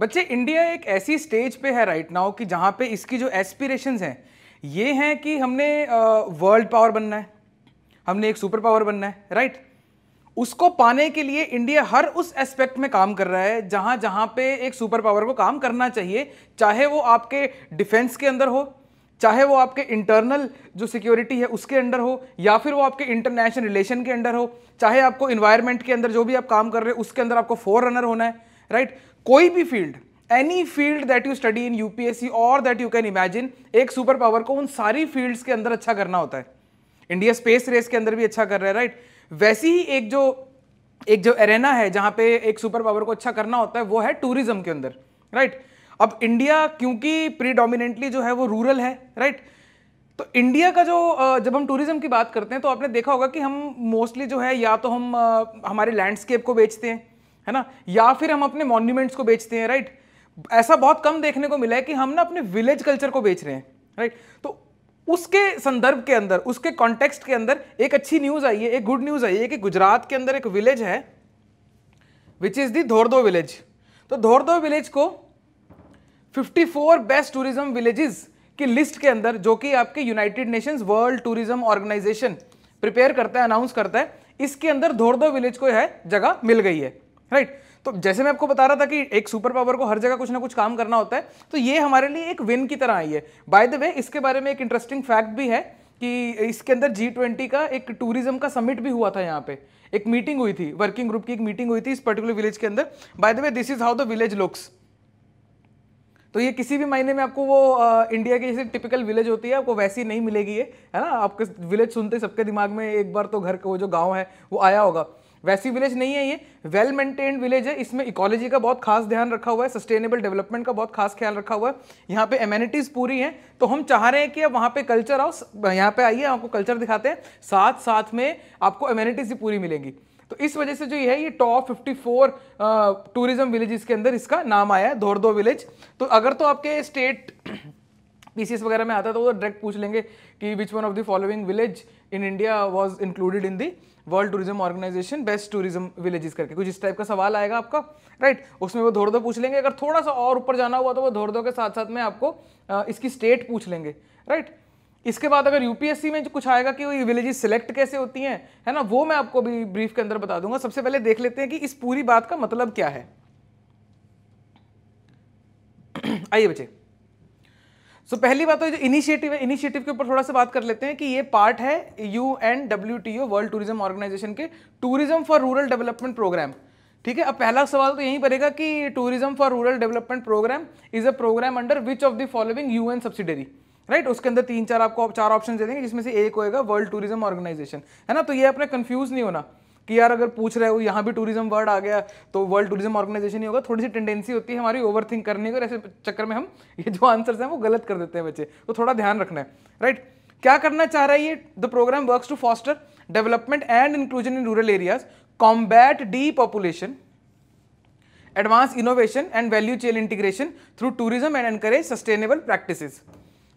बच्चे इंडिया एक ऐसी स्टेज पे है राइट नाउ कि जहाँ पे इसकी जो एस्पिरेशंस हैं ये हैं कि हमने वर्ल्ड पावर बनना है हमने एक सुपर पावर बनना है राइट उसको पाने के लिए इंडिया हर उस एस्पेक्ट में काम कर रहा है जहाँ जहाँ पे एक सुपर पावर को काम करना चाहिए चाहे वो आपके डिफेंस के अंदर हो चाहे वो आपके इंटरनल जो सिक्योरिटी है उसके अंडर हो या फिर वो आपके इंटरनेशनल रिलेशन के अंडर हो चाहे आपको इन्वायरमेंट के अंदर जो भी आप काम कर रहे हो उसके अंदर आपको फोर रनर होना है राइट कोई भी field any field that you study in UPSC और दैट यू कैन इमेजिन एक सुपर पावर को उन सारी फील्ड्स के अंदर अच्छा करना होता है इंडिया स्पेस रेस के अंदर भी अच्छा कर रहा है राइट वैसी ही एक जो एक जो एरेना है जहां पे एक सुपर पावर को अच्छा करना होता है वो है टूरिज्म के अंदर राइट अब इंडिया क्योंकि प्रीडोमिनेंटली जो है वो रूरल है राइट तो इंडिया का जो जब हम टूरिज्म की बात करते हैं तो आपने देखा होगा कि हम मोस्टली जो है या तो हम हमारे लैंडस्केप को बेचते हैं है ना या फिर हम अपने मॉन्यूमेंट्स को बेचते हैं राइट ऐसा बहुत कम देखने को मिला है कि हम ना अपने विलेज कल्चर को बेच रहे हैं राइट तो उसके संदर्भ के अंदर उसके कॉन्टेक्स्ट के अंदर एक अच्छी न्यूज आई है एक गुड न्यूज आई है कि गुजरात के अंदर एक विलेज है विच इज दी धोरदो विलेज तो धोरदो विलेज को 54 बेस्ट टूरिज्म विलेजेस की लिस्ट के अंदर जो कि आपके United Nations World Tourism Organization prepare करता है अनाउंस करता है इसके अंदर धोरदो विलेज को है जगह मिल गई है राइट तो जैसे मैं आपको बता रहा था कि एक सुपर पावर को हर जगह कुछ ना कुछ काम करना होता है तो ये हमारे लिए एक विन की तरह आई है बाय द वे इसके बारे में एक इंटरेस्टिंग फैक्ट भी है कि इसके अंदर जी ट्वेंटी का एक टूरिज्म का समिट भी हुआ था यहाँ पे एक मीटिंग हुई थी वर्किंग ग्रुप की एक मीटिंग हुई थी इस पर्टिकुलर विलेज के अंदर by the way this is how the village looks तो ये किसी भी मायने में आपको वो आ, इंडिया की जैसे टिपिकल विलेज होती है आपको वैसी नहीं मिलेगी ये है ना आपके विलेज सुनते सबके दिमाग में एक बार तो घर का वो जो गांव है वो आया होगा वैसी विलेज नहीं है ये वेल मेंटेन्ड विलेज है इसमें इकोलॉजी का बहुत खास ध्यान रखा हुआ है सस्टेनेबल डेवलपमेंट का बहुत खास ख्याल रखा हुआ है यहाँ पे एमेनिटीज़ पूरी हैं तो हम चाह रहे हैं कि अब वहाँ पे कल्चर आओ यहाँ पे आइए आपको कल्चर दिखाते हैं साथ साथ में आपको एमेनिटीज़ भी पूरी मिलेंगी तो इस वजह से जो ये है ये टॉप 54 टूरिज्म विलेजेस के अंदर इसका नाम आया है धोरदो विलेज तो अगर तो आपके स्टेट पीसीएस वगैरह में आता है तो वो डायरेक्ट पूछ लेंगे कि which one of the following village in India was included in the World Tourism Organization best tourism villages करके कुछ इस टाइप का सवाल आएगा आपका राइट right? उसमें वो दो पूछ लेंगे अगर थोड़ा सा और ऊपर जाना हुआ तो वो दो के साथ साथ में आपको इसकी स्टेट पूछ लेंगे राइट right? इसके बाद अगर यूपीएससी में जो कुछ आएगा कि वो विलेजेस सिलेक्ट कैसे होती हैं है ना वो मैं आपको भी ब्रीफ के अंदर बता दूंगा सबसे पहले देख लेते हैं कि इस पूरी बात का मतलब क्या है आइए बच्चे सो so, पहली बात तो जो इनिशिएटिव है इनिशिएटिव के ऊपर थोड़ा सा बात कर लेते हैं कि ये पार्ट है U N W T O World Tourism Organization के tourism for rural development program ठीक है अब पहला सवाल तो यही पड़ेगा कि tourism for rural development program is a program under which of the following U N subsidiary right उसके अंदर तीन चार आपको चार ऑप्शन दे देंगे जिसमें से एक होएगा वर्ल्ड टूरिज्म ऑर्गेनाइजेशन है ना तो ये अपने कंफ्यूज नहीं होना कि यार अगर पूछ रहे हो यहाँ भी टूरिज्म वर्ड आ गया तो वर्ल्ड टूरिज्म ऑर्गेनाइजेशन ही होगा थोड़ी सी टेंडेंसी होती है हमारी ओवर थिंक करने की ऐसे चक्कर में हम ये जो आंसर्स हैं वो गलत कर देते हैं बच्चे तो थोड़ा ध्यान रखना है राइट क्या करना चाह रहा है ये the program work to foster development and inclusion in rural areas combat depopulation advance innovation and value chain integration through tourism and encourage sustainable practices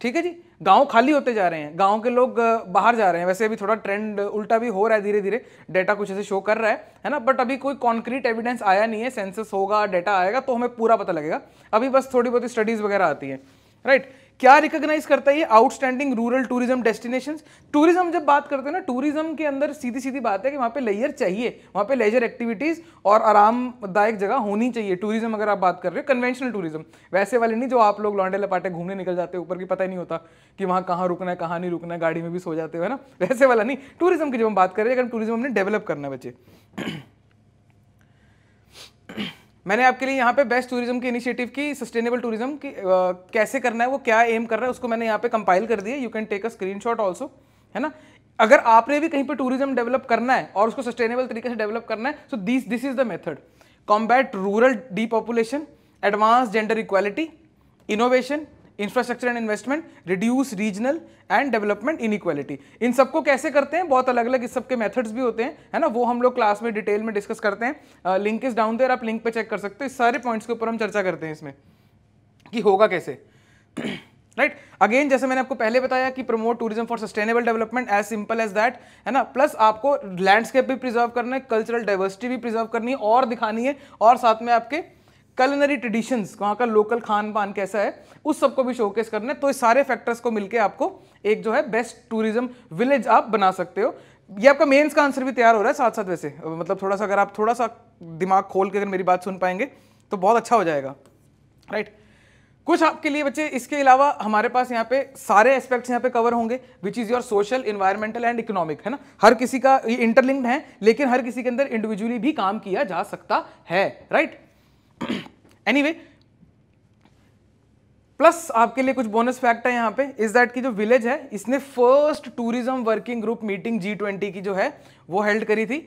ठीक है जी गांव खाली होते जा रहे हैं गांव के लोग बाहर जा रहे हैं वैसे अभी थोड़ा ट्रेंड उल्टा भी हो रहा है धीरे धीरे डेटा कुछ ऐसे शो कर रहा है है ना बट अभी कोई कॉन्क्रीट एविडेंस आया नहीं है सेंसस होगा डेटा आएगा तो हमें पूरा पता लगेगा अभी बस थोड़ी बहुत स्टडीज़ वगैरह आती है राइट right? क्या रिकॉग्नाइज करता है ये outstanding rural tourism destinations tourism जब बात करते हैं ना टूरिज्म के अंदर सीधी सीधी बात है कि वहाँ पे लेजर चाहिए वहाँ पे लेजर एक्टिविटीज़ और आरामदायक जगह होनी चाहिए टूरिज्म अगर आप बात कर रहे हो कन्वेंशनल टूरिज्म वैसे वाले नहीं जो आप लोग लॉन्डे लपाटे घूमने निकल जाते हो ऊपर की पता ही नहीं होता कि वहाँ कहाँ रुकना है कहाँ नहीं रुकना है गाड़ी में भी सो जाते हो है ना वैसे वाला नहीं टूरिज्म की जब हम बात कर रहे हैं अगर टूरिज्म हमने डेवलप करना है बच्चे मैंने आपके लिए यहाँ पे बेस्ट टूरिज्म की इनिशिएटिव की सस्टेनेबल टूरिज्म की आ, कैसे करना है वो क्या एम कर रहा है उसको मैंने यहाँ पे कंपाइल कर दिया you can take a shot also है ना अगर आपने भी कहीं पे टूरिज्म डेवलप करना है और उसको सस्टेनेबल तरीके से डेवलप करना है so this this is the method combat rural depopulation advance gender equality innovation infrastructure and investment reduce regional and development inequality इन सबको कैसे करते हैं बहुत अलग अलग इस सबके मेथड्स भी होते हैं है ना वो हम लोग क्लास में डिटेल में डिस्कस करते हैं लिंक इज डाउन देर आप लिंक पे चेक कर सकते हो इस सारे पॉइंट्स के ऊपर हम चर्चा करते हैं इसमें कि होगा कैसे राइट right? अगेन जैसे मैंने आपको पहले बताया कि promote tourism for sustainable development as simple as that है ना प्लस आपको लैंडस्केप भी प्रिजर्व करना है कल्चरल डाइवर्सिटी भी प्रिजर्व करनी है और दिखानी है और साथ में आपके कलनरी ट्रेडिशंस वहाँ का लोकल खान पान कैसा है उस सबको भी शोकेस करना है तो इस सारे फैक्टर्स को मिलकर आपको एक जो है बेस्ट टूरिज्म विलेज आप बना सकते हो ये आपका मेंस का आंसर भी तैयार हो रहा है साथ साथ वैसे मतलब थोड़ा सा अगर आप थोड़ा सा दिमाग खोल के अगर मेरी बात सुन पाएंगे तो बहुत अच्छा हो जाएगा राइट right? कुछ आपके लिए बच्चे इसके अलावा हमारे पास यहाँ पे सारे एस्पेक्ट्स यहाँ पे कवर होंगे which is your social environmental and economic है ना हर किसी का ये इंटरलिंक्ड है लेकिन हर किसी के अंदर इंडिविजुअली भी काम किया जा सकता है right right? Anyway way plus आपके लिए कुछ बोनस फैक्ट है यहाँ पे इज दैट की जो विलेज है इसने first tourism working group meeting G twenty की जो है वो हेल्ड करी थी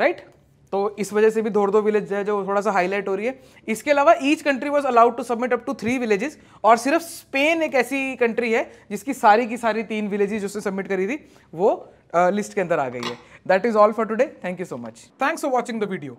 राइट right? तो इस वजह से भी धोर दो विलेज है जो थोड़ा सा हाईलाइट हो रही है इसके अलावा each country was allowed to submit up to three villages और सिर्फ स्पेन एक ऐसी कंट्री है जिसकी सारी की सारी तीन विलेजेस जिसने सबमिट करी थी वो लिस्ट uh, के अंदर आ गई है that is all for today thank you so much thanks for watching the video